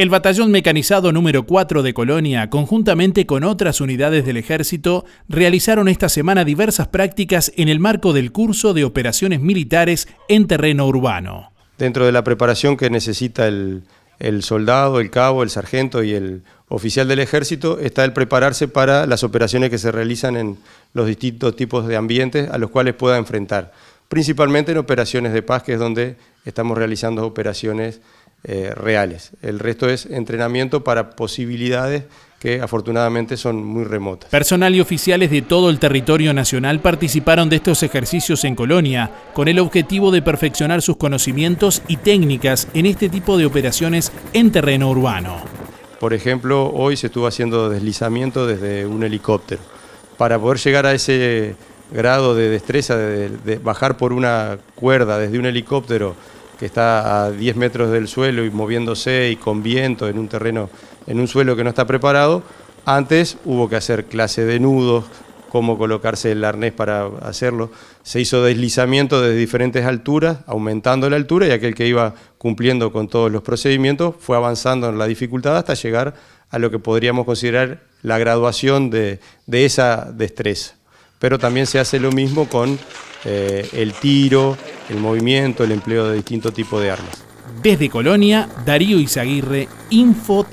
El Batallón Mecanizado número 4 de Colonia, conjuntamente con otras unidades del ejército, realizaron esta semana diversas prácticas en el marco del curso de operaciones militares en terreno urbano. Dentro de la preparación que necesita el, el soldado, el cabo, el sargento y el oficial del ejército está el prepararse para las operaciones que se realizan en los distintos tipos de ambientes a los cuales pueda enfrentar, principalmente en operaciones de paz, que es donde estamos realizando operaciones eh, reales. El resto es entrenamiento para posibilidades que afortunadamente son muy remotas. Personal y oficiales de todo el territorio nacional participaron de estos ejercicios en Colonia, con el objetivo de perfeccionar sus conocimientos y técnicas en este tipo de operaciones en terreno urbano. Por ejemplo, hoy se estuvo haciendo deslizamiento desde un helicóptero. Para poder llegar a ese grado de destreza, de bajar por una cuerda desde un helicóptero, que está a 10 metros del suelo y moviéndose y con viento en un terreno, en un suelo que no está preparado. Antes hubo que hacer clase de nudos, cómo colocarse el arnés para hacerlo. Se hizo deslizamiento desde diferentes alturas, aumentando la altura y aquel que iba cumpliendo con todos los procedimientos fue avanzando en la dificultad hasta llegar a lo que podríamos considerar la graduación de, de esa destreza. Pero también se hace lo mismo con eh, el tiro, el movimiento, el empleo de distintos tipos de armas. Desde Colonia, Darío Izaguirre, Info